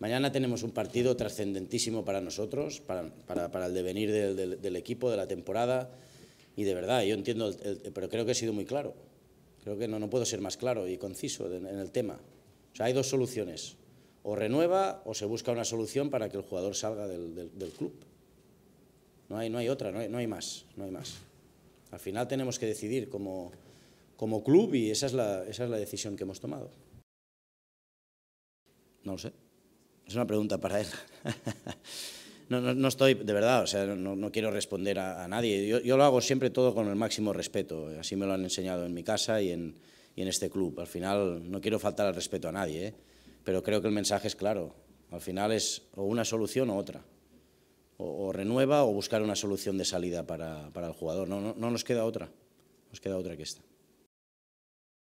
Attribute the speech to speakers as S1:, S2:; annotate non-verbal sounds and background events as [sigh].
S1: Mañana tenemos un partido trascendentísimo para nosotros, para, el devenir del, equipo, de la temporada. Y de verdad, yo entiendo, pero creo que he sido muy claro. Creo que no, puedo ser más claro y conciso en, el tema. O sea, hay dos soluciones. O renueva o se busca una solución para que el jugador salga del, club. No hay, no hay otra, no hay, más, no hay más. Al final tenemos que decidir como, club y esa es, la, esa es la decisión que hemos tomado.
S2: No lo sé. Es una pregunta para él. [laughs]
S1: No, estoy, de verdad, o sea, no, quiero responder a, nadie. Yo, lo hago siempre todo con el máximo respeto. Así me lo han enseñado en mi casa y en, este club. Al final no quiero faltar al respeto a nadie, ¿eh? pero creo que el mensaje es claro. Al final es o una solución o otra. O, renueva o buscar una solución de salida para, el jugador. No, no nos queda otra. Nos queda otra que esta.